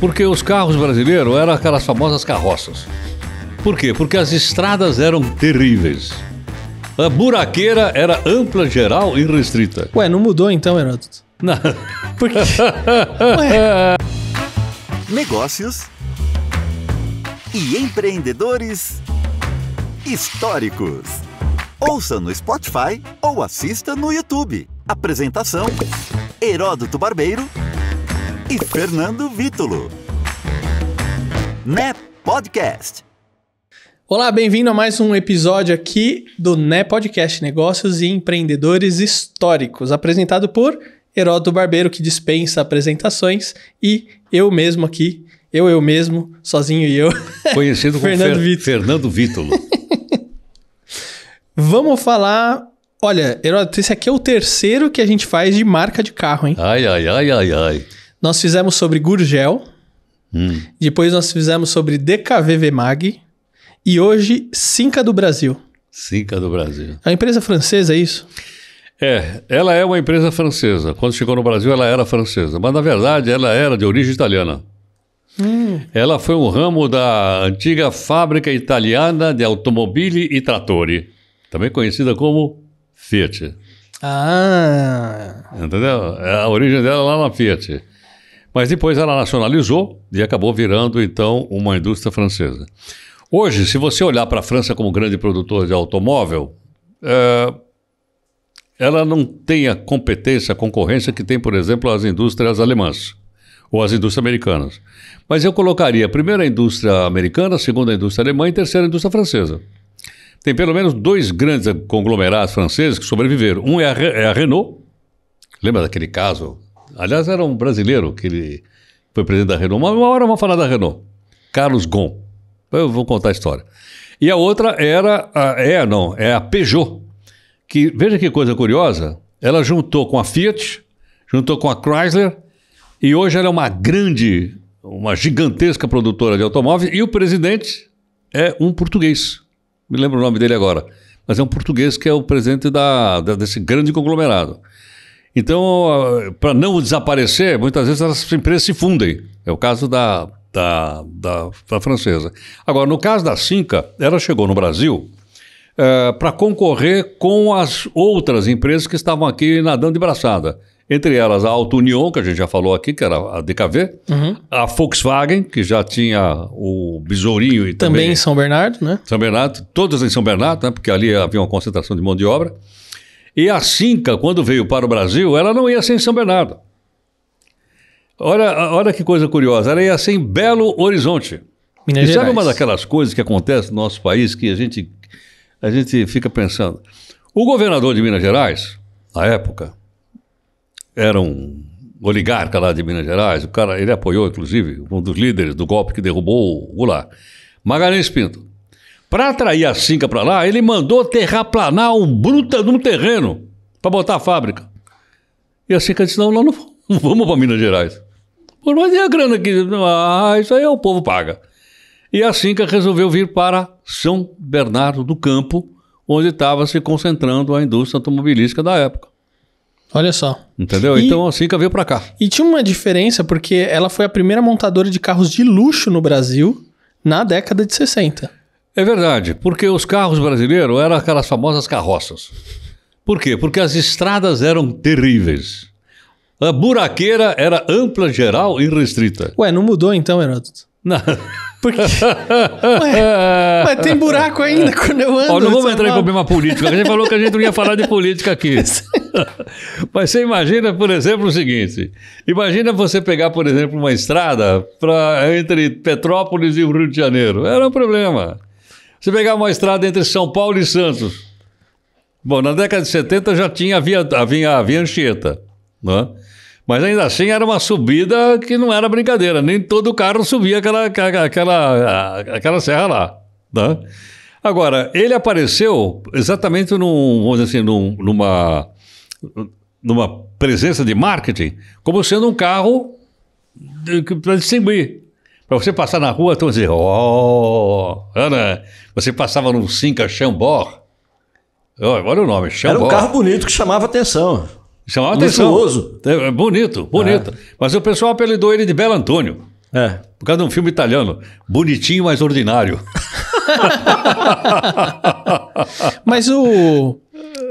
Porque os carros brasileiros eram aquelas famosas carroças. Por quê? Porque as estradas eram terríveis. A buraqueira era ampla, geral e restrita. Ué, não mudou então, Heródoto? Não. Por quê? Ué. Negócios e empreendedores históricos. Ouça no Spotify ou assista no YouTube. Apresentação: Heródoto Barbeiro e Fernando Vítolo. Né Podcast. Olá, bem-vindo a mais um episódio aqui do Né Podcast Negócios e Empreendedores Históricos, apresentado por Heródoto Barbeiro, que dispensa apresentações, e eu mesmo aqui, eu, eu mesmo, sozinho e eu. Conhecido como Fernando, Fer Vítolo. Fernando Vítolo. Vamos falar. Olha, Heródoto, esse aqui é o terceiro que a gente faz de marca de carro, hein? Ai, ai, ai, ai, ai. Nós fizemos sobre Gurgel. Hum. Depois nós fizemos sobre DKVV Mag. E hoje, Cinca do Brasil. Cinca do Brasil. É a empresa francesa, é isso? É, ela é uma empresa francesa. Quando chegou no Brasil, ela era francesa. Mas, na verdade, ela era de origem italiana. Hum. Ela foi um ramo da antiga fábrica italiana de automobili e trattori, também conhecida como Fiat. Ah! Entendeu? É a origem dela lá na Fiat. Mas depois ela nacionalizou e acabou virando, então, uma indústria francesa. Hoje, se você olhar para a França como grande produtor de automóvel, é, ela não tem a competência, a concorrência que tem, por exemplo, as indústrias alemãs ou as indústrias americanas. Mas eu colocaria primeiro a indústria americana, segunda a indústria alemã e terceira a indústria francesa. Tem pelo menos dois grandes conglomerados franceses que sobreviveram. Um é a, é a Renault, lembra daquele caso Aliás, era um brasileiro que ele foi presidente da Renault. Uma hora vamos falar da Renault. Carlos Gon. Eu vou contar a história. E a outra era, a, é não, é a Peugeot. Que, veja que coisa curiosa, ela juntou com a Fiat, juntou com a Chrysler, e hoje ela é uma grande, uma gigantesca produtora de automóveis, e o presidente é um português. Me lembro o nome dele agora. Mas é um português que é o presidente da, da desse grande conglomerado. Então, para não desaparecer, muitas vezes as empresas se fundem. É o caso da, da, da, da francesa. Agora, no caso da Cinca, ela chegou no Brasil é, eh, para concorrer com as outras empresas que estavam aqui nadando de braçada. Entre elas a Auto Union, que a gente já falou aqui, que era a DKV, uhum. a Volkswagen, que já tinha o Besourinho e também. Também em São Bernardo, né? São Bernardo, todas em São Bernardo, né? Porque ali havia uma concentração de mão de obra. E a Cinca, quando veio para o Brasil, ela não ia ser em São Bernardo. Olha, olha que coisa curiosa, ela ia ser em Belo Horizonte. Minas e sabe Gerais. uma daquelas coisas que acontece no nosso país que a gente, a gente fica pensando? O governador de Minas Gerais, na época, era um oligarca lá de Minas Gerais, o cara, ele apoiou, inclusive, um dos líderes do golpe que derrubou o Goulart, Magalhães Pinto. Para atrair a Cinca para lá, ele mandou terraplanar um bruta num terreno para botar a fábrica. E a Cinca disse: não, nós não, vamos para Minas Gerais. Por mais a grana que. Ah, isso aí é o povo paga. E a Cinca resolveu vir para São Bernardo do Campo, onde estava se concentrando a indústria automobilística da época. Olha só. Entendeu? E, então a Cinca veio para cá. E tinha uma diferença, porque ela foi a primeira montadora de carros de luxo no Brasil na década de 60. É verdade, porque os carros brasileiros eram aquelas famosas carroças. Por quê? Porque as estradas eram terríveis. A buraqueira era ampla, geral e restrita. Ué, não mudou então, Heródoto? Não. Porque. Ué, mas tem buraco ainda quando eu ando. Ó, não vamos entrar em problema político. A gente falou que a gente não ia falar de política aqui. mas você imagina, por exemplo, o seguinte: imagina você pegar, por exemplo, uma estrada pra, entre Petrópolis e o Rio de Janeiro. Era um problema. Você pegar uma estrada entre São Paulo e Santos, bom, na década de 70 já tinha a Via, a via, a via Anchieta, né? Mas ainda assim era uma subida que não era brincadeira, nem todo carro subia aquela, aquela, aquela serra lá. Né? Agora, ele apareceu exatamente num, vamos dizer assim, num, numa, numa presença de marketing, como sendo um carro para distribuir. Para você passar na rua, então dizer, ó, oh, Ana, você passava num Cinca Chambor. Olha o nome, Chambor. Era um carro bonito que chamava atenção. Chamava Luxuoso. atenção. É, é, bonito, bonito. É. Mas o pessoal apelidou ele de Belo Antônio. É. Por causa de um filme italiano. Bonitinho, mas ordinário. mas o.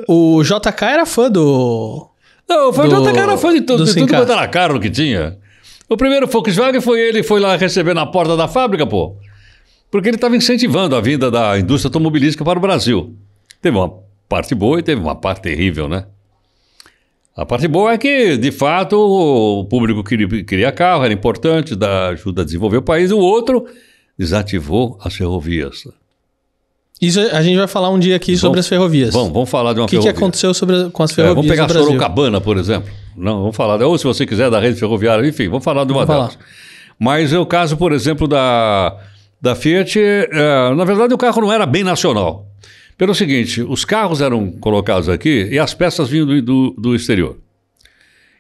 O JK era fã do. Não, foi do, o JK era fã de, tudo, de tudo quanto era carro que tinha. O primeiro Volkswagen foi ele, foi lá receber na porta da fábrica, pô. Porque ele estava incentivando a vinda da indústria automobilística para o Brasil. Teve uma parte boa e teve uma parte terrível, né? A parte boa é que, de fato, o público queria carro, era importante, da ajuda a desenvolver o país. O outro desativou as ferrovias. Isso a gente vai falar um dia aqui vamos, sobre as ferrovias. Vamos, vamos falar de uma que ferrovia. O que aconteceu sobre, com as é, ferrovias? É, vamos pegar Sorocabana, por exemplo. Não, vamos falar, ou se você quiser, da rede ferroviária, enfim, vamos falar de uma vamos delas. Falar. Mas é o caso, por exemplo, da, da Fiat. É, na verdade, o carro não era bem nacional. Pelo seguinte, os carros eram colocados aqui e as peças vinham do, do, do exterior.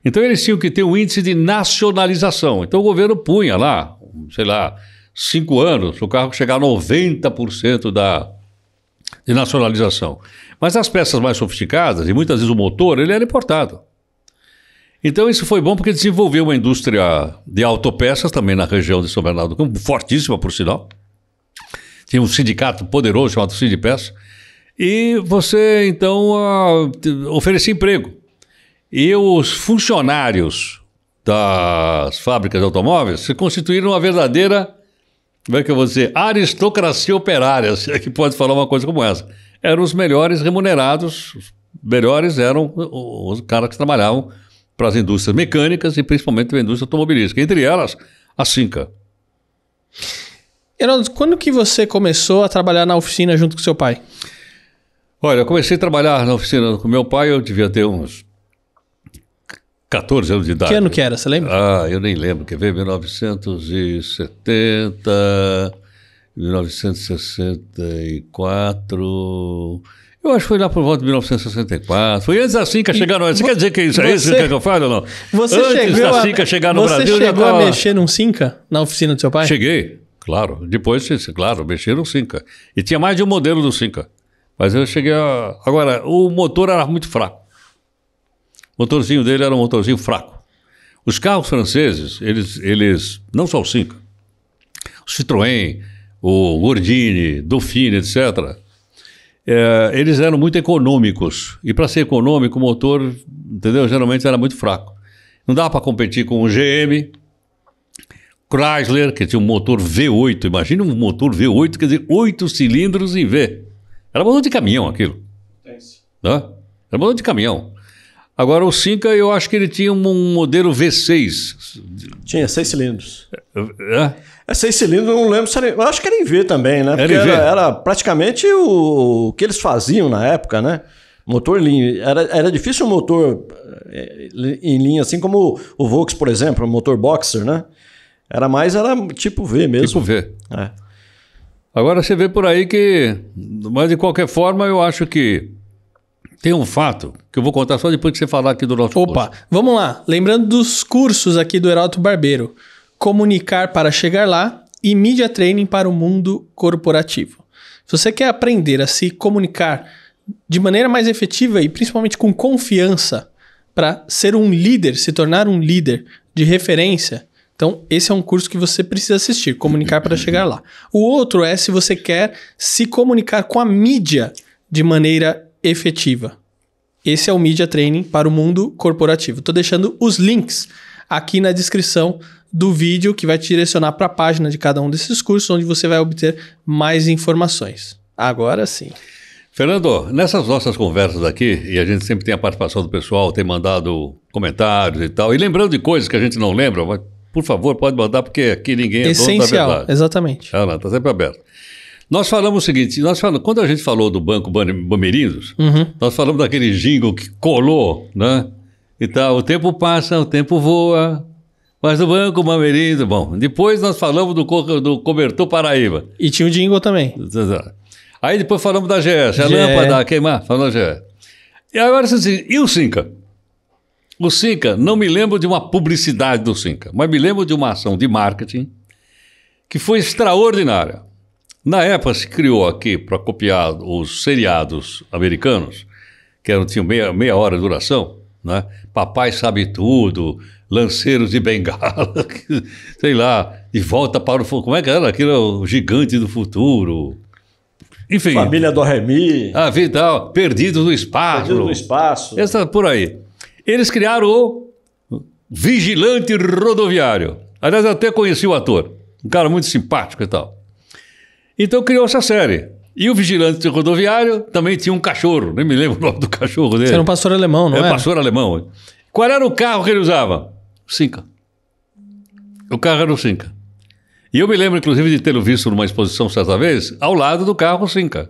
Então eles tinham que ter um índice de nacionalização. Então o governo punha lá, sei lá, cinco anos, o carro chegar a 90% da de nacionalização. Mas as peças mais sofisticadas, e muitas vezes o motor, ele era importado. Então isso foi bom porque desenvolveu uma indústria de autopeças também na região de São Bernardo do Campo, fortíssima por sinal. Tinha um sindicato poderoso chamado Sindipeça. E você então uh, oferecia emprego. E os funcionários das fábricas de automóveis se constituíram uma verdadeira como é que eu vou dizer, aristocracia operária, se é que pode falar uma coisa como essa, eram os melhores remunerados, os melhores eram os caras que trabalhavam para as indústrias mecânicas e principalmente para a indústria automobilística, entre elas a Cinca. Heraldo, quando que você começou a trabalhar na oficina junto com seu pai? Olha, eu comecei a trabalhar na oficina com meu pai, eu devia ter uns 14 anos de idade. Que ano que era, você lembra? Ah, eu nem lembro. Quer ver? 1970, 1964. Eu acho que foi lá por volta de 1964. Foi antes da Cinca chegar no Brasil. Você quer dizer que isso, você, é isso que eu falo ou não? Você antes chegou da Cinca a, chegar no você Brasil... Você chegou tava... a mexer num Cinca na oficina do seu pai? Cheguei, claro. Depois, claro, mexer num Cinca. E tinha mais de um modelo do Cinca. Mas eu cheguei a... Agora, o motor era muito fraco. O motorzinho dele era um motorzinho fraco. Os carros franceses, eles, eles não só os cinco, o Citroën, o Gordini, Dauphine, etc., é, eh, eles eram muito econômicos. E para ser econômico, o motor, entendeu? Geralmente era muito fraco. Não dava para competir com o GM, Chrysler, que tinha um motor V8. Imagina um motor V8, quer dizer, oito cilindros em V. Era motor de caminhão aquilo. Né? Era motor de caminhão. Agora, o Cinca, eu acho que ele tinha um modelo V6. Tinha seis cilindros. É? É seis cilindros, não lembro se era. Eu acho que era em V também, né? Porque era, era praticamente o, o que eles faziam na época, né? Motor linha. Era, era difícil um motor eh, em linha, assim como o Volks, por exemplo, o motor boxer, né? Era mais, era tipo V mesmo. Tipo V. É. Agora você vê por aí que. Mas de qualquer forma, eu acho que tem um fato que eu vou contar só depois que você falar aqui do nosso Opa, curso. vamos lá. Lembrando dos cursos aqui do Heraldo Barbeiro. Comunicar para chegar lá e Media Training para o mundo corporativo. Se você quer aprender a se comunicar de maneira mais efetiva e principalmente com confiança para ser um líder, se tornar um líder de referência, então, esse é um curso que você precisa assistir, comunicar para chegar lá. O outro é se você quer se comunicar com a mídia de maneira efetiva. Esse é o Media Training para o mundo corporativo. Estou deixando os links aqui na descrição do vídeo que vai te direcionar para a página de cada um desses cursos, onde você vai obter mais informações. Agora sim. Fernando, nessas nossas conversas aqui, e a gente sempre tem a participação do pessoal, tem mandado comentários e tal, e lembrando de coisas que a gente não lembra, mas por favor, pode mandar, porque aqui ninguém é Essencial, dono da verdade. Exatamente. Ah, não, está sempre aberto. Nós falamos o seguinte, nós falamos, quando a gente falou do Banco Bamerindos, uhum. nós falamos daquele jingle que colou, né? E tal, o tempo passa, o tempo voa, mas o Banco Bamerindos, bom, depois nós falamos do, co do cobertor Paraíba. E tinha o jingle também. Aí depois falamos da GS, a lâmpada a queimar, falamos da GS. E agora assim, e o Sinca? O Sinca, não me lembro de uma publicidade do Sinca, mas me lembro de uma ação de marketing que foi extraordinária. Na época se criou aqui, para copiar os seriados americanos, que eram, tinham meia, meia hora de duração, né? Papai Sabe Tudo, Lanceiros de Bengala, sei lá, De Volta para o Futuro. Como é que era? Aquilo é o Gigante do Futuro. Enfim. Família do Remy. A vida Perdido no Espaço. Perdido no Espaço. Essa, é por aí. Eles criaram o Vigilante Rodoviário. Aliás, eu até conheci o ator. Um cara muito simpático e tal. Então criou essa série. E o vigilante rodoviário também tinha um cachorro, nem me lembro o nome do cachorro dele. Era um pastor alemão, não é? Era um pastor alemão. É. Qual era o carro que ele usava? Cinca. O carro era o Cinca. E eu me lembro, inclusive, de tê-lo visto numa exposição certa vez, ao lado do carro Cinca.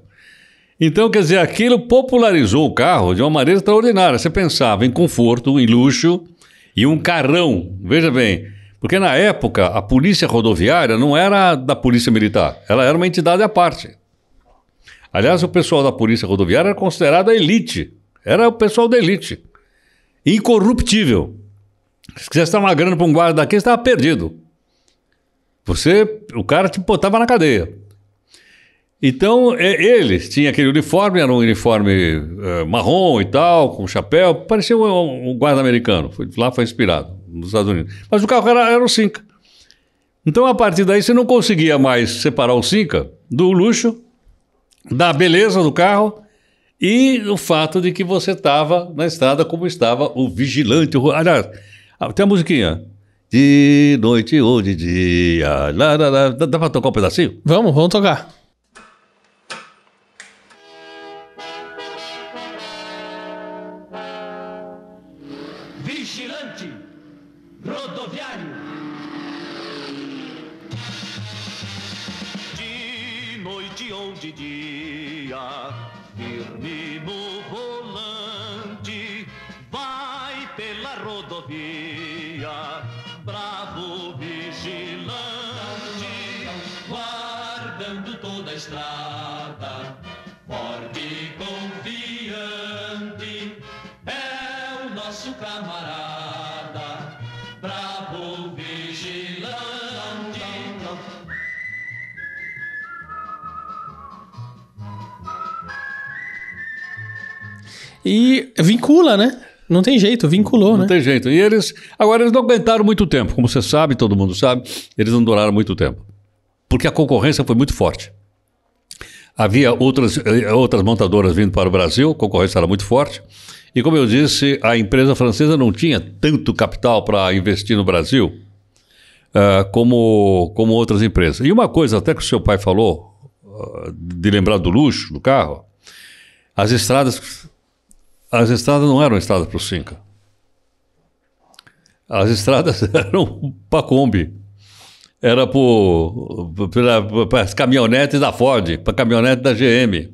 Então, quer dizer, aquilo popularizou o carro de uma maneira extraordinária. Você pensava em conforto, em luxo e um carrão. Veja bem, porque na época a polícia rodoviária não era da polícia militar, ela era uma entidade à parte. Aliás, o pessoal da polícia rodoviária era considerado a elite, era o pessoal da elite, incorruptível. Se quisesse dar uma grana para um guarda daqui, você estava perdido. Você, o cara te botava na cadeia. Então, é, eles tinham aquele uniforme, era um uniforme é, marrom e tal, com chapéu, parecia um, um guarda americano. Foi, lá foi inspirado nos Estados Unidos. Mas o carro era, era o Cinca. Então, a partir daí, você não conseguia mais separar o Cinca do luxo, da beleza do carro e o fato de que você estava na estrada como estava o vigilante. O... Aliás, tem a musiquinha. De noite ou de dia. Lá, lá, lá. Dá, dá tocar um pedacinho? Vamos, vamos tocar. noite ou de dia, firme no volante, vai pela rodovia E vincula, né? Não tem jeito, vinculou, não né? Não tem jeito. E eles. Agora, eles não aguentaram muito tempo. Como você sabe, todo mundo sabe, eles não duraram muito tempo. Porque a concorrência foi muito forte. Havia outras, eh, outras montadoras vindo para o Brasil, a concorrência era muito forte. E como eu disse, a empresa francesa não tinha tanto capital para investir no Brasil uh, como, como outras empresas. E uma coisa, até que o seu pai falou, uh, de lembrar do luxo do carro, as estradas as estradas não eram estradas para o Cinca. As estradas eram para Kombi. Era para as caminhonetes da Ford, para caminhonete da GM.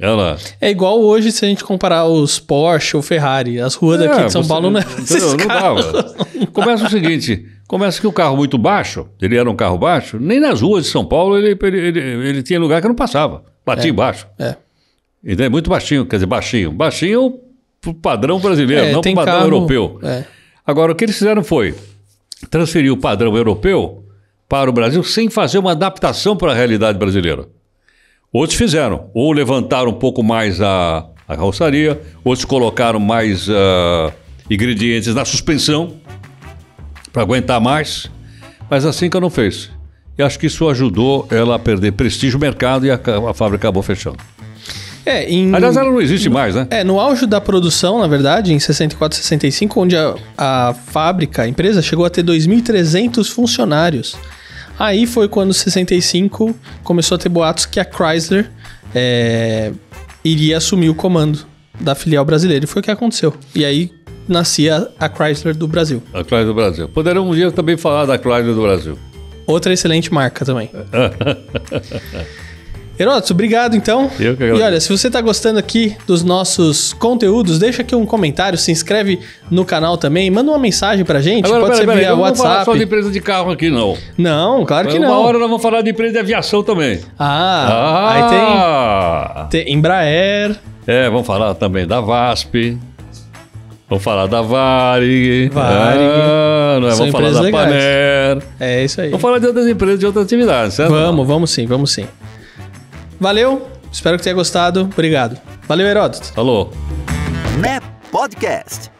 Ela... É igual hoje se a gente comparar os Porsche ou Ferrari. As ruas é, daqui de São você, Paulo não é Não, não dava. Começa o seguinte: começa que o carro muito baixo, ele era um carro baixo, nem nas ruas de São Paulo ele, ele, ele, ele tinha lugar que não passava. Batia é, embaixo. É. Então é muito baixinho, quer dizer, baixinho. Baixinho pro é padrão brasileiro, é, não pro padrão carro, europeu. É. Agora, o que eles fizeram foi transferir o padrão europeu para o Brasil sem fazer uma adaptação para a realidade brasileira. Outros fizeram, ou levantaram um pouco mais a, a carroçaria, outros colocaram mais uh, ingredientes na suspensão para aguentar mais, mas assim que eu não fez. E acho que isso ajudou ela a perder prestígio no mercado e a, a fábrica acabou fechando. É, em... Aliás, ela não existe no, mais, né? É, no auge da produção, na verdade, em 64, 65, onde a, a fábrica, a empresa, chegou a ter 2.300 funcionários. Aí foi quando, em 65, começou a ter boatos que a Chrysler é, iria assumir o comando da filial brasileira. E foi o que aconteceu. E aí nascia a Chrysler do Brasil. A Chrysler do Brasil. Poderão um dia também falar da Chrysler do Brasil. Outra excelente marca também. Herodes, obrigado então. Eu que agradeço. E olha, se você está gostando aqui dos nossos conteúdos, deixa aqui um comentário, se inscreve no canal também, manda uma mensagem para gente, Agora, pode pera, ser pera, via eu WhatsApp. Não vou falar só de empresa de carro aqui, não. Não, claro que uma não. Uma hora nós vamos falar de empresa de aviação também. Ah, ah. aí tem, tem Embraer. É, vamos falar também da VASP. Vamos falar da Varig. Varig. Ah, não é? vamos falar da legais. Paner. É isso aí. Vamos falar de outras empresas, de outras atividades, certo? Vamos, vamos sim, vamos sim. Valeu, espero que tenha gostado. Obrigado. Valeu, Heródoto. Falou. Né Podcast.